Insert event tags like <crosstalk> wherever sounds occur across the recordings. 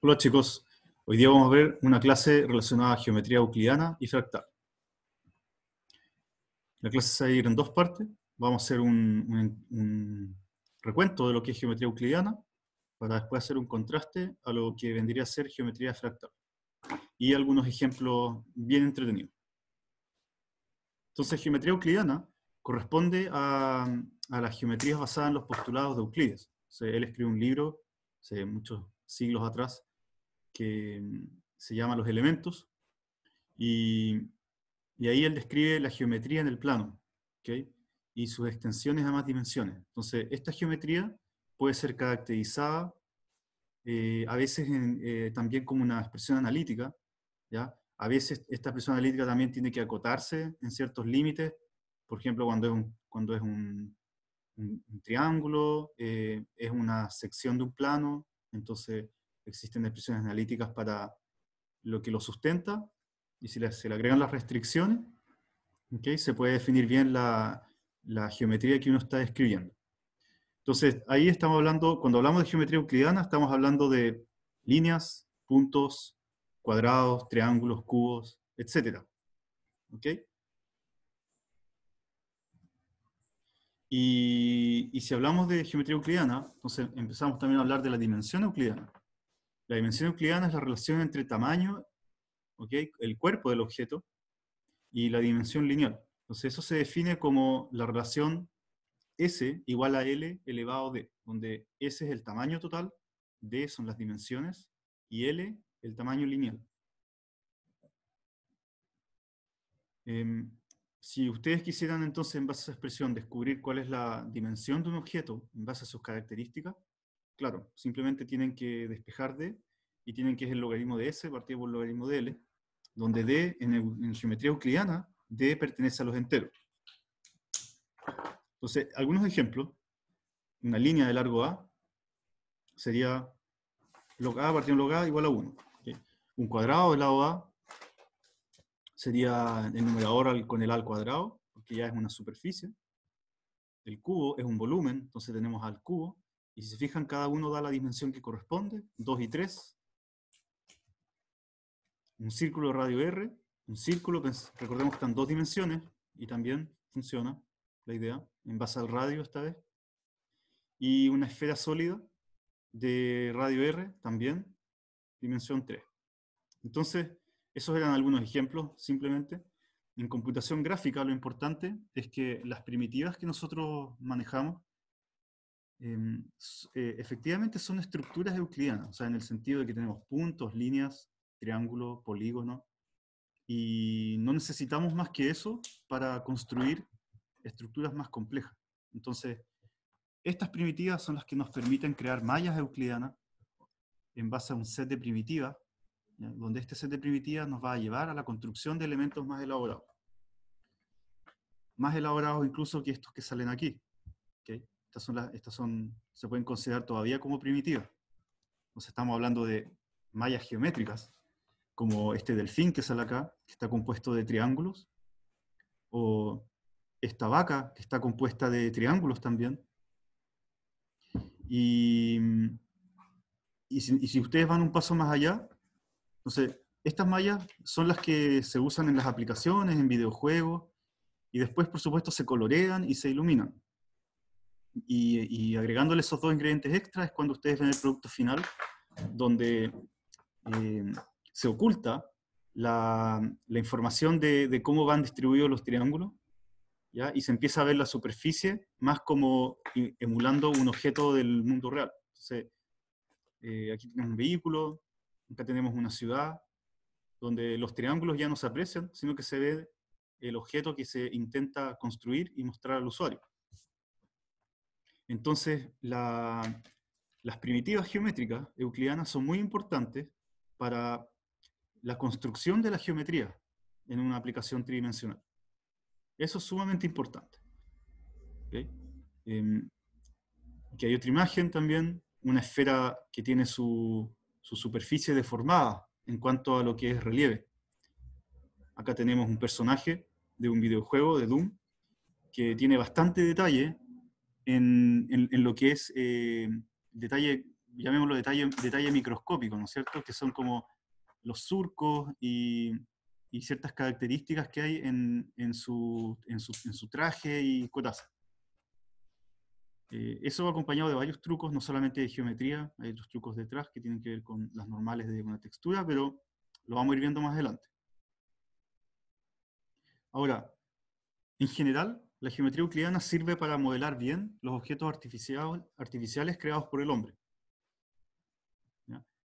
Hola chicos, hoy día vamos a ver una clase relacionada a geometría euclidiana y fractal. La clase se va a ir en dos partes. Vamos a hacer un, recuento de lo que es geometría euclidiana para después hacer un contraste a lo que vendría a ser geometría fractal. Y algunos ejemplos bien entretenidos. Entonces, geometría euclidiana corresponde a, las geometrías basadas en los postulados de Euclides. él escribió un libro, muchos siglos atrás, que mm, se llama Los Elementos, y, y ahí él describe la geometría en el plano, y sus extensiones a más dimensiones. Entonces, esta geometría puede ser caracterizada eh, a veces eh, también como una expresión analítica, ¿ya? A veces esta expresión analítica también tiene que acotarse en ciertos límites, por ejemplo, cuando es un, cuando es un, triángulo, eh, es una sección de un plano, entonces existen expresiones analíticas para lo que lo sustenta, y si se le agregan las restricciones, se puede definir bien la, geometría que uno está describiendo. Entonces, ahí estamos hablando, cuando hablamos de geometría euclidiana, estamos hablando de líneas, puntos, cuadrados, triángulos, cubos, etc. ¿Ok? Y, y si hablamos de geometría euclidiana, entonces empezamos también a hablar de la dimensión euclidiana. La dimensión euclidiana es la relación entre tamaño, ¿okay? el cuerpo del objeto, y la dimensión lineal. Entonces eso se define como la relación S igual a L elevado D, donde S es el tamaño total, D son las dimensiones, y L el tamaño lineal. Em, si ustedes quisieran entonces, en base a esa expresión, descubrir cuál es la dimensión de un objeto en base a sus características, Claro, simplemente tienen que despejar D y tienen que es el logaritmo de S partido por el logaritmo de L, donde D en, geometría euclidiana, D pertenece a los enteros. Entonces, algunos ejemplos, una línea de largo A sería log A partido de log A igual a 1. Un cuadrado del lado A sería el numerador con el A al cuadrado, porque ya es una superficie. El cubo es un volumen, entonces tenemos al cubo. Y si se fijan, cada uno da la dimensión que corresponde, 2 y 3. Un círculo de radio R, un círculo, recordemos que están dos dimensiones, y también funciona la idea, en base al radio esta vez. Y una esfera sólida de radio R, también, dimensión 3. Entonces, esos eran algunos ejemplos, simplemente. En computación gráfica lo importante es que las primitivas que nosotros manejamos Em, eh, efectivamente son estructuras euclidianas, o sea, en el sentido de que tenemos puntos, líneas, triángulo, polígono, y no necesitamos más que eso para construir estructuras más complejas. Entonces, estas primitivas son las que nos permiten crear mallas euclidianas en base a un set de primitivas, donde este set de primitivas nos va a llevar a la construcción de elementos más elaborados. Más elaborados incluso que estos que salen aquí. ¿okay? Estas son, estas son se pueden considerar todavía como primitivas. Nos estamos hablando de mallas geométricas, como este delfín que sale acá, que está compuesto de triángulos, o esta vaca, que está compuesta de triángulos también. Y, si, y si ustedes van un paso más allá, entonces estas mallas son las que se usan en las aplicaciones, en videojuegos, y después, por supuesto, se colorean y se iluminan. Y, agregándole esos dos ingredientes extra es cuando ustedes ven el producto final, donde eh, se oculta la, información de, cómo van distribuidos los triángulos, ¿ya? y se empieza a ver la superficie más como eh, emulando un objeto del mundo real. Eh, aquí tenemos un vehículo, acá tenemos una ciudad, donde los triángulos ya no se aprecian, sino que se ve el objeto que se intenta construir y mostrar al usuario. Entonces, las primitivas geométricas euclidianas son muy importantes para la construcción de la geometría en una aplicación tridimensional. Eso es sumamente importante. ¿Okay? aquí em, hay otra imagen también, una esfera que tiene su, su superficie deformada en cuanto a lo que es relieve. Acá tenemos un personaje de un videojuego de Doom que tiene bastante detalle en, lo que es eh, detalle, llamémoslo detalle, detalle microscópico, ¿no es cierto? Que son como los surcos y, y ciertas características que hay en, en, su, en, su, en su, traje y cotaza. Eh, eso va acompañado de varios trucos, no solamente de geometría, hay otros trucos detrás que tienen que ver con las normales de una textura, pero lo vamos a ir viendo más adelante. Ahora, en general, la geometría euclidiana sirve para modelar bien los objetos artificiales creados por el hombre.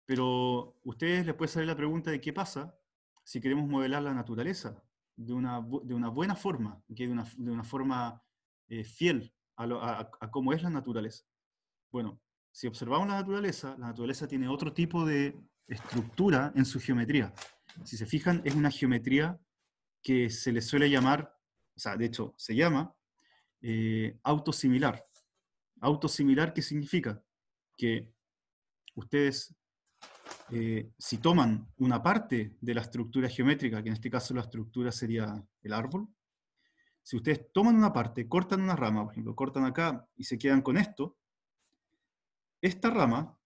Pero a ustedes les puede salir la pregunta de qué pasa si queremos modelar la naturaleza de una, buena forma, de una, de una forma eh, fiel a, a cómo es la naturaleza. Bueno, si observamos la naturaleza, la naturaleza tiene otro tipo de estructura en su geometría. Si se fijan, es una geometría que se le suele llamar o sea, de hecho, se llama eh, autosimilar. Autosimilar, ¿qué significa? Que ustedes, eh, si toman una parte de la estructura geométrica, que en este caso la estructura sería el árbol, si ustedes toman una parte, cortan una rama, por ejemplo, cortan acá y se quedan con esto, esta rama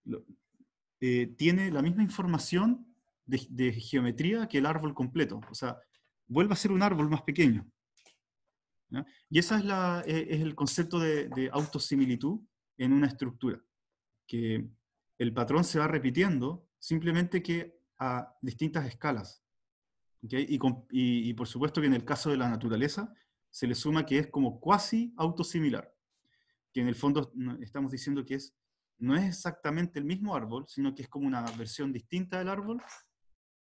eh, tiene la misma información de, de geometría que el árbol completo. O sea, vuelve a ser un árbol más pequeño. Y ese eh, es, el concepto de, autosimilitud en una estructura, que el patrón se va repitiendo simplemente que a distintas escalas. Y, por supuesto que en el caso de la naturaleza se le suma que es como cuasi autosimilar, que en el fondo estamos diciendo que es, no es exactamente el mismo árbol, sino que es como una versión distinta del árbol,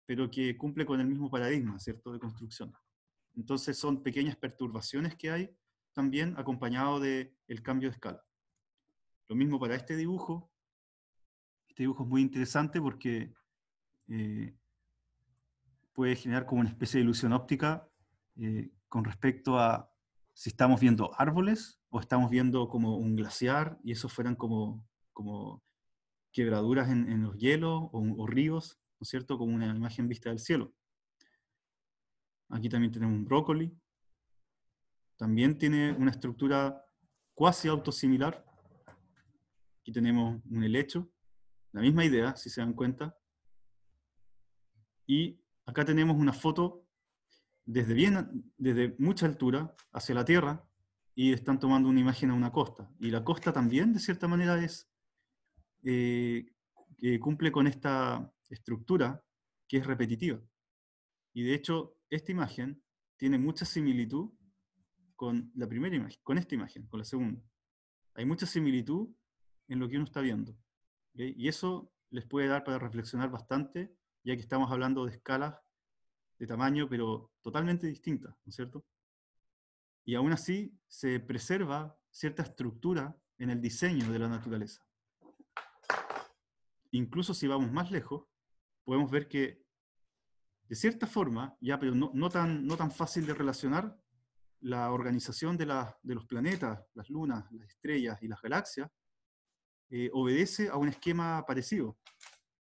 pero que cumple con el mismo paradigma, ¿cierto?, de construcción. Entonces son pequeñas perturbaciones que hay también acompañado del el cambio de escala. Lo mismo para este dibujo. Este dibujo es muy interesante porque eh, puede generar como una especie de ilusión óptica eh, con respecto a si estamos viendo árboles o estamos viendo como un glaciar y esos fueran como, como quebraduras en, los hielos o, o ríos, ¿no es cierto? Como una imagen vista del cielo. Aquí también tenemos un brócoli. También tiene una estructura cuasi autosimilar. Aquí tenemos un helecho. La misma idea, si se dan cuenta. Y acá tenemos una foto desde, bien, desde mucha altura hacia la Tierra y están tomando una imagen a una costa. Y la costa también, de cierta manera, es, eh, eh, cumple con esta estructura que es repetitiva. Y de hecho, esta imagen tiene mucha similitud con la primera imagen, con esta imagen, con la segunda. Hay mucha similitud en lo que uno está viendo. Y eso les puede dar para reflexionar bastante, ya que estamos hablando de escalas de tamaño, pero totalmente distintas, ¿no es cierto? Y aún así se preserva cierta estructura en el diseño de la naturaleza. Incluso si vamos más lejos, podemos ver que de cierta forma, ya pero no, tan, no tan fácil de relacionar, la organización de, los planetas, las lunas, las estrellas y las galaxias, eh, obedece a un esquema parecido,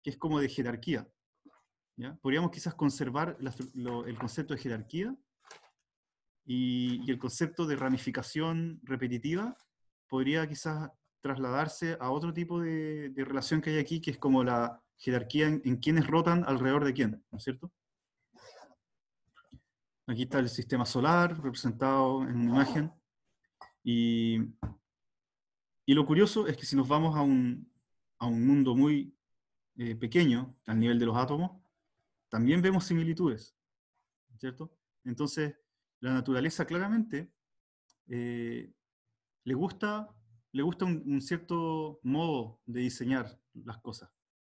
que es como de jerarquía. ¿ya? Podríamos quizás conservar el concepto de jerarquía y, el concepto de ramificación repetitiva podría quizás trasladarse a otro tipo de, relación que hay aquí, que es como la jerarquía en, en quienes rotan alrededor de quién, ¿no es cierto? Aquí está el sistema solar representado en una oh. imagen. Y, y lo curioso es que si nos vamos a un, mundo muy eh, pequeño, al nivel de los átomos, también vemos similitudes, ¿cierto? Entonces, la naturaleza claramente eh, le gusta, le gusta un cierto modo de diseñar las cosas,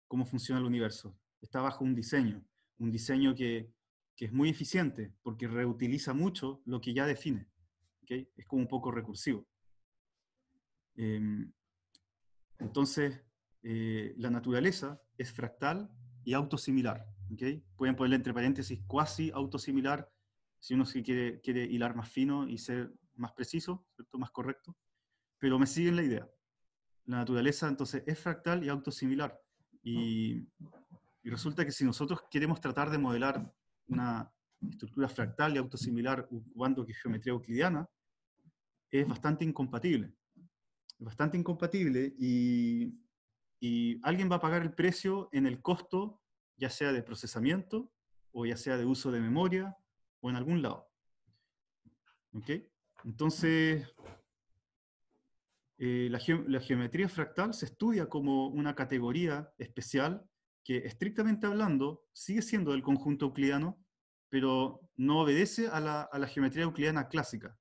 cómo funciona el universo. Está bajo un diseño, un diseño que que es muy eficiente porque reutiliza mucho lo que ya define. ¿okay? Es como un poco recursivo. Em, entonces, eh, la naturaleza es fractal y autosimilar. ¿okay? Pueden ponerle entre paréntesis cuasi autosimilar si uno quiere, quiere hilar más fino y ser más preciso, más correcto. Pero me siguen la idea. La naturaleza entonces es fractal y autosimilar. Mm. y resulta que si nosotros queremos tratar de modelar una estructura fractal y autosimilar cuando que geometría euclidiana, es bastante incompatible. bastante incompatible y, alguien va a pagar el precio en el costo, ya sea de procesamiento o ya sea de uso de memoria o en algún lado. ¿Ok? Entonces, eh, la, la, geometría fractal se estudia como una categoría especial que estrictamente hablando sigue siendo del conjunto euclidiano, pero no obedece a la, geometría euclidiana clásica.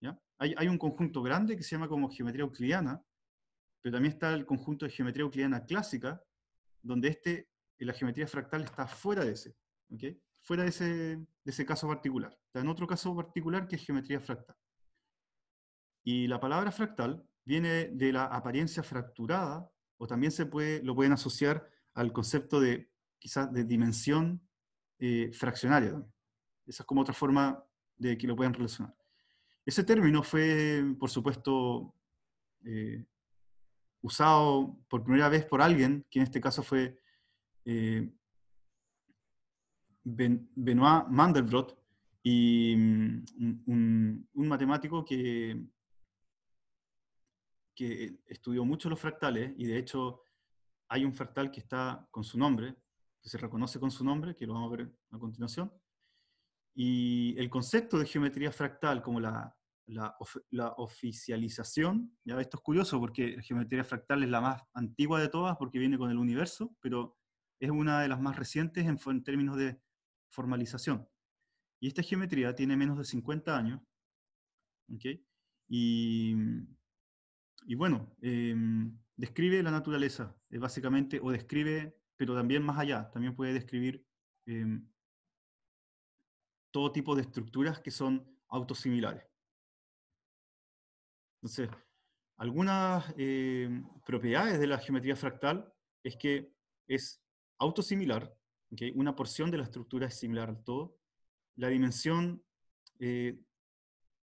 ¿Ya? Hay, un conjunto grande que se llama como geometría euclidiana, pero también está el conjunto de geometría euclidiana clásica, donde este, la geometría fractal está fuera de ese, fuera de ese, caso particular. Está en otro caso particular que es geometría fractal. Y la palabra fractal viene de la apariencia fracturada, o también se puede, lo pueden asociar al concepto de quizás de dimensión eh, fraccionaria. Esa es como otra forma de que lo puedan relacionar. Ese término fue, por supuesto, eh, usado por primera vez por alguien, que en este caso fue eh, Benoit Mandelbrot, y mm, un, un, matemático que, que estudió mucho los fractales y de hecho hay un fractal que está con su nombre, que se reconoce con su nombre, que lo vamos a ver a continuación. Y el concepto de geometría fractal como la, la, oficialización, ya esto es curioso porque la geometría fractal es la más antigua de todas porque viene con el universo, pero es una de las más recientes en, términos de formalización. Y esta geometría tiene menos de 50 años. ¿okay? Y, y, bueno, em, describe la naturaleza, eh, básicamente, o describe, pero también más allá, también puede describir em, todo tipo de estructuras que son autosimilares. Entonces, algunas em, propiedades de la geometría fractal es que es autosimilar, que una porción de la estructura es similar al todo, la dimensión, eh,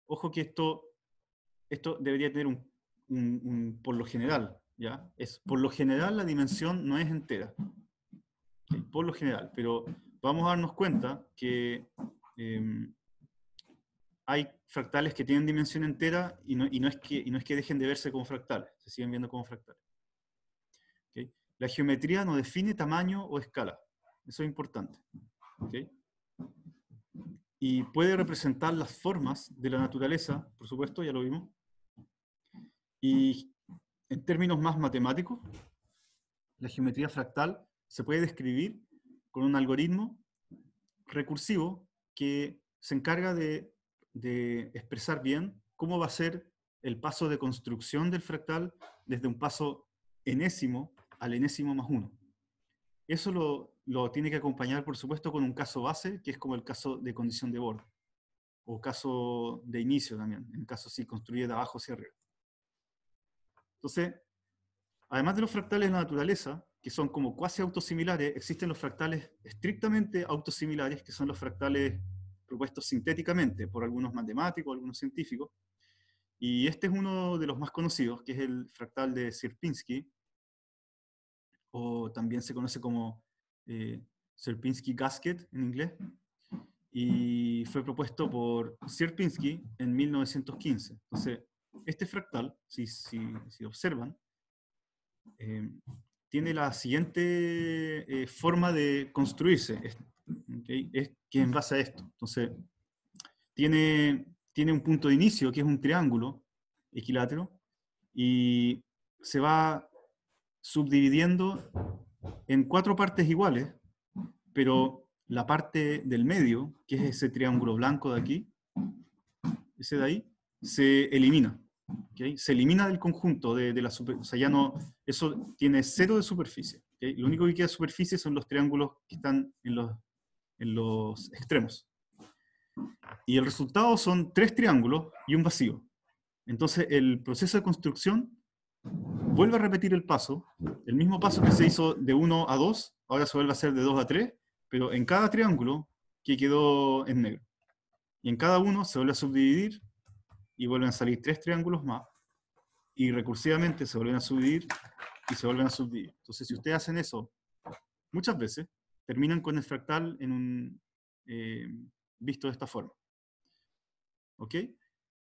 ojo que esto, esto debería tener un, un por lo general, es, por lo general la dimensión no es entera, por lo general, pero vamos a darnos cuenta que em, hay fractales que tienen dimensión entera y no, es que, no es que dejen de verse como fractales, se siguen viendo como fractales. La geometría no define tamaño o escala, eso es importante. Y puede representar las formas de la naturaleza, por supuesto, ya lo vimos, y en términos más matemáticos, la geometría fractal se puede describir con un algoritmo recursivo que se encarga de, expresar bien cómo va a ser el paso de construcción del fractal desde un paso enésimo al enésimo más uno. Eso lo, lo, tiene que acompañar, por supuesto, con un caso base, que es como el caso de condición de borde, o caso de inicio también, en el caso si construye de abajo hacia arriba. Entonces, además de los fractales de la naturaleza, que son como cuasi autosimilares, existen los fractales estrictamente autosimilares, que son los fractales propuestos sintéticamente por algunos matemáticos, algunos científicos. Y este es uno de los más conocidos, que es el fractal de Sierpinski, o también se conoce como eh, Sierpinski Gasket en inglés, y fue propuesto por Sierpinski en 1915. Entonces, este fractal, si, observan, eh, tiene la siguiente eh, forma de construirse, es, es que en base a esto. Entonces, tiene, tiene un punto de inicio, que es un triángulo equilátero, y se va subdividiendo en cuatro partes iguales, pero la parte del medio, que es ese triángulo blanco de aquí, ese de ahí, se elimina. Se elimina del conjunto de, la O sea, ya no, eso tiene cero de superficie. Lo único que queda de superficie son los triángulos que están en los, en los extremos. Y el resultado son tres triángulos y un vacío. Entonces el proceso de construcción vuelve a repetir el paso, el mismo paso que se hizo de 1 a 2, ahora se vuelve a hacer de 2 a 3, pero en cada triángulo que quedó en negro. Y en cada uno se vuelve a subdividir y vuelven a salir tres triángulos más, y recursivamente se vuelven a subir y se vuelven a subir. Entonces, si ustedes hacen eso muchas veces, terminan con el fractal en un, eh, visto de esta forma. ¿Ok?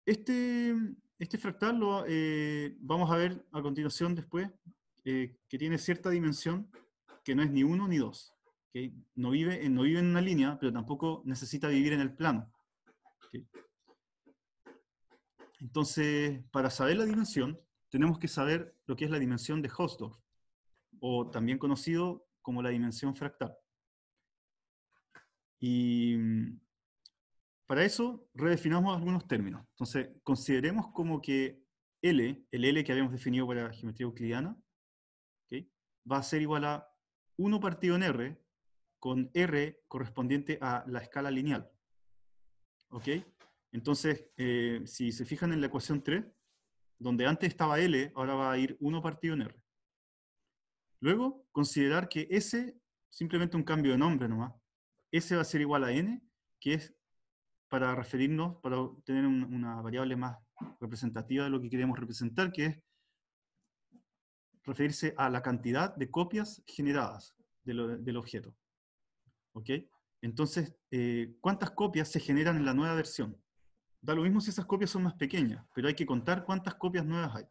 Este, este fractal lo eh, vamos a ver a continuación después, eh, que tiene cierta dimensión que no es ni uno ni dos. que No, vive, no vive en una línea, pero tampoco necesita vivir en el plano. ¿okay? Entonces, para saber la dimensión, tenemos que saber lo que es la dimensión de Hausdorff, o también conocido como la dimensión fractal. Y mm, para eso redefinamos algunos términos. Entonces, consideremos como que L, el L que habíamos definido para geometría euclidiana, va a ser igual a 1 partido en R, con R correspondiente a la escala lineal. ¿Ok? Entonces, eh, si se fijan en la ecuación 3, donde antes estaba L, ahora va a ir 1 partido en R. Luego, considerar que S, simplemente un cambio de nombre nomás, S va a ser igual a N, que es para referirnos, para tener una variable más representativa de lo que queremos representar, que es referirse a la cantidad de copias generadas del objeto. ¿Ok? Entonces, eh, ¿cuántas copias se generan en la nueva versión? Da lo mismo si esas copias son más pequeñas, pero hay que contar cuántas copias nuevas hay.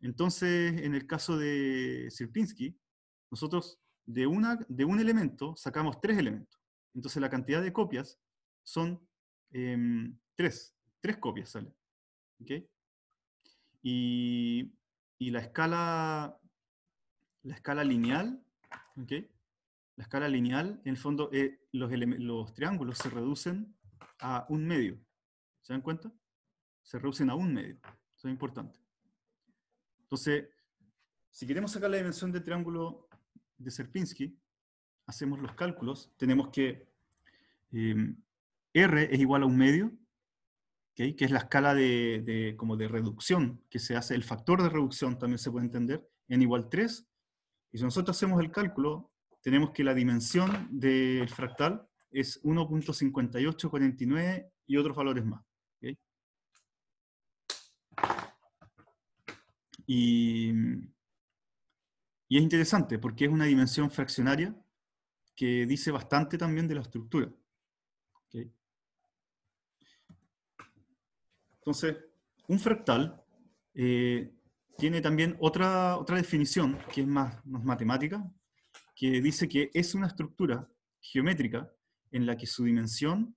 Entonces, en el caso de Sierpinski, nosotros de, una, de un elemento sacamos tres elementos. Entonces la cantidad de copias son em, tres. Tres copias salen. Y, la escala la escala lineal, ¿okay? la escala lineal, en el fondo eh, los, los triángulos se reducen a un medio. ¿Se dan cuenta? Se reducen a un medio. Eso es importante. Entonces, si queremos sacar la dimensión del triángulo de Sierpinski, hacemos los cálculos. Tenemos que em, R es igual a un medio, que es la escala de, como de reducción que se hace. El factor de reducción también se puede entender, en igual 3. Y si nosotros hacemos el cálculo, tenemos que la dimensión del fractal es 1.5849 y otros valores más. Y, es interesante porque es una dimensión fraccionaria que dice bastante también de la estructura. Entonces, un fractal eh, tiene también otra, otra definición que es más, matemática, que dice que es una estructura geométrica en la que su dimensión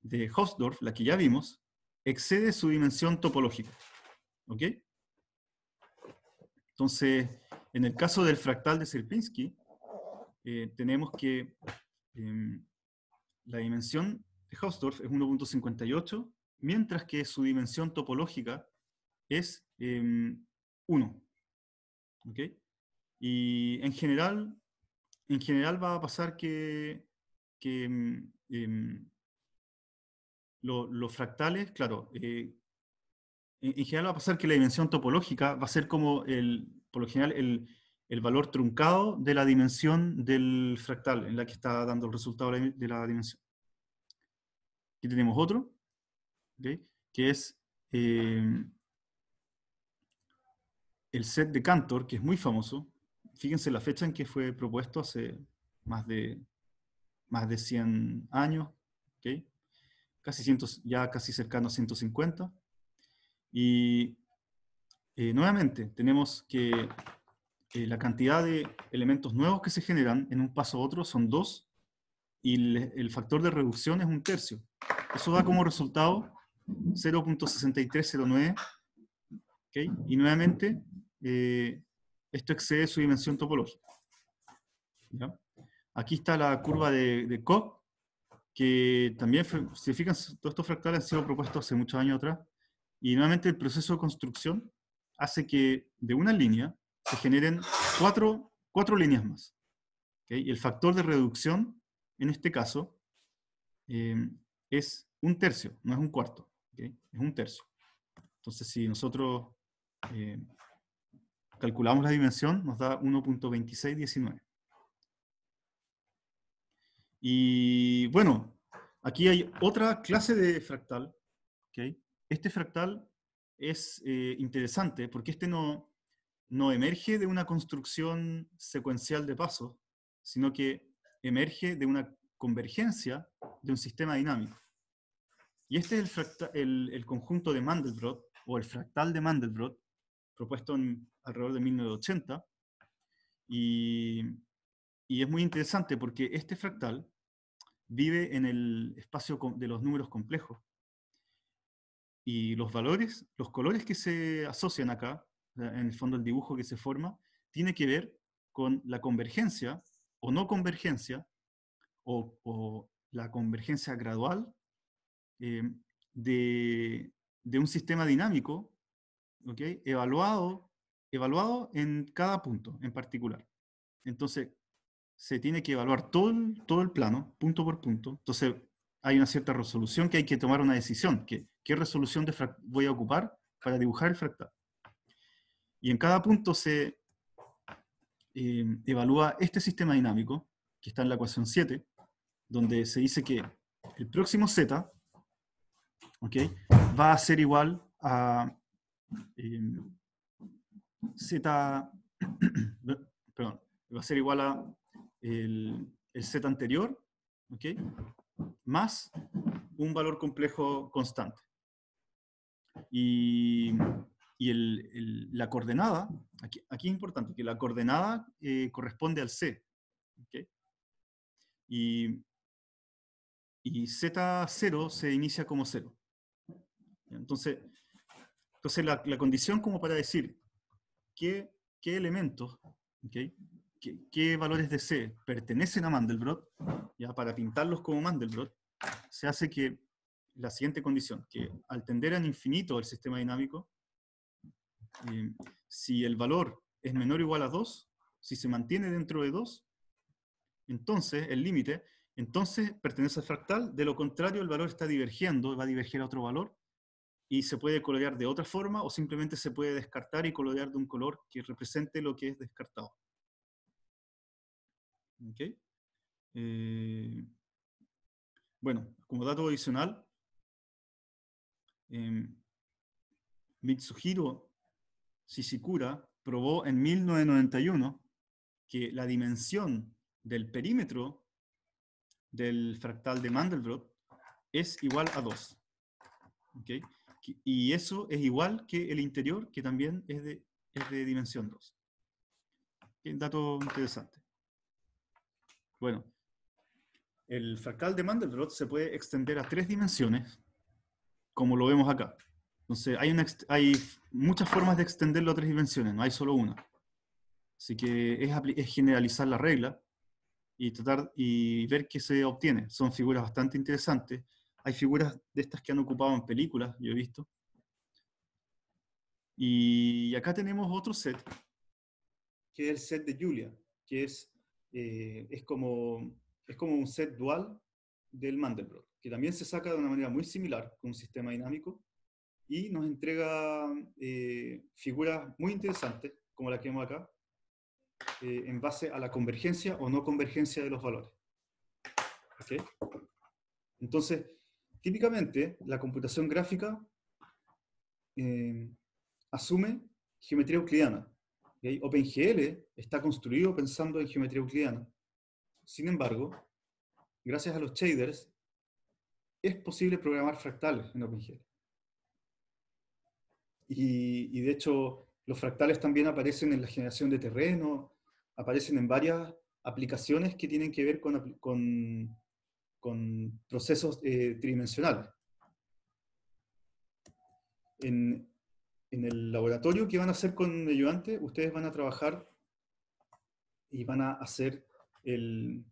de Hausdorff, la que ya vimos, excede su dimensión topológica. ¿Ok? Entonces, en el caso del fractal de Sierpinski, eh, tenemos que em, la dimensión de Hausdorff es 1.58, mientras que su dimensión topológica es 1. Em, y en general, en general va a pasar que, em, los fractales, claro, eh, en, general va a pasar que la dimensión topológica va a ser como, el, por lo general, el, el valor truncado de la dimensión del fractal en la que está dando el resultado de la dimensión. Aquí tenemos otro, que es eh, el set de Cantor, que es muy famoso. Fíjense la fecha en que fue propuesto hace más de, más de 100 años, casi 100, ya casi cercano a 150. Y eh, nuevamente tenemos que eh, la cantidad de elementos nuevos que se generan en un paso a otro son dos y el factor de reducción es un tercio. Eso da como resultado 0.6309. ¿okay? Y nuevamente eh, esto excede su dimensión topológica. Aquí está la curva de, de Koch, que también, si fijan, todos estos fractales han sido propuestos hace muchos años atrás, y nuevamente el proceso de construcción hace que de una línea se generen cuatro, líneas más. Y el factor de reducción, en este caso, eh, es un tercio, no es un cuarto. Es un tercio. Entonces, si nosotros eh, calculamos la dimensión, nos da 1.2619. Y bueno, aquí hay otra clase de fractal, ¿okay? Este fractal es eh, interesante porque este no, no emerge de una construcción secuencial de pasos, sino que emerge de una convergencia de un sistema dinámico. Y este es el, fractal, el, conjunto de Mandelbrot, o el fractal de Mandelbrot, propuesto alrededor de 1980. Y, y es muy interesante porque este fractal vive en el espacio de los números complejos y los valores, los colores que se asocian acá, en el fondo del dibujo que se forma, tiene que ver con la convergencia o no convergencia, o, la convergencia gradual eh, de, un sistema dinámico ¿okay? evaluado, evaluado en cada punto en particular. Entonces, se tiene que evaluar todo el, todo el plano, punto por punto. Entonces, hay una cierta resolución que hay que tomar una decisión, que qué resolución de voy a ocupar para dibujar el fractal. Y en cada punto se eh, evalúa este sistema dinámico, que está en la ecuación 7, donde se dice que el próximo z va a ser igual a em, z, <clears throat> va a ser igual a el, el z anterior, más un valor complejo constante. Y, y el, la coordenada, aquí, aquí, es importante, que la coordenada eh, corresponde al C. Y, y Z0 se inicia como 0. Entonces, entonces la, la, condición como para decir qué, qué elementos, qué, qué, valores de C pertenecen a Mandelbrot, ¿ya? para pintarlos como Mandelbrot, se hace que la siguiente condición, que al tender al infinito el sistema dinámico, eh, si el valor es menor o igual a 2, si se mantiene dentro de 2, entonces el límite, entonces pertenece al fractal, de lo contrario el valor está divergiendo, va a divergir a otro valor, y se puede colorear de otra forma o simplemente se puede descartar y colorear de un color que represente lo que es descartado. Eh, bueno, como dato adicional, Em, Mitsuhiro Shishikura probó en 1991 que la dimensión del perímetro del fractal de Mandelbrot es igual a 2. Y eso es igual que el interior, que también es de, es de dimensión 2. Un dato interesante. Bueno, el fractal de Mandelbrot se puede extender a tres dimensiones como lo vemos acá. Entonces, hay, hay muchas formas de extenderlo a tres dimensiones, no hay solo una. Así que es, es generalizar la regla y, tratar, y ver qué se obtiene. Son figuras bastante interesantes. Hay figuras de estas que han ocupado en películas, yo he visto. Y acá tenemos otro set, que es el set de Julia, que es, eh, es, como, es como un set dual del Mandelbrot, que también se saca de una manera muy similar con un sistema dinámico y nos entrega eh, figuras muy interesantes, como la que vemos acá, eh, en base a la convergencia o no convergencia de los valores. Entonces, típicamente la computación gráfica eh, asume geometría euclidiana. OpenGL está construido pensando en geometría euclidiana. Sin embargo, gracias a los shaders, es posible programar fractales en OpenGL. Y, de hecho, los fractales también aparecen en la generación de terreno, aparecen en varias aplicaciones que tienen que ver con, con, procesos eh, tridimensionales. En, en el laboratorio que van a hacer con ayudante, ustedes van a trabajar y van a hacer el,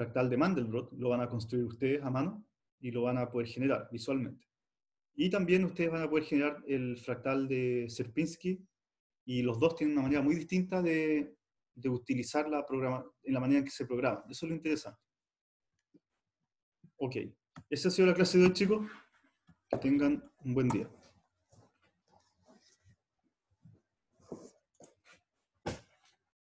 fractal de Mandelbrot, lo van a construir ustedes a mano y lo van a poder generar visualmente. Y también ustedes van a poder generar el fractal de Sierpinski y los dos tienen una manera muy distinta de, de utilizar la programa, en la manera en que se programa. Eso es lo interesante. Ok, esa ha sido la clase de hoy, chicos. Que tengan un buen día.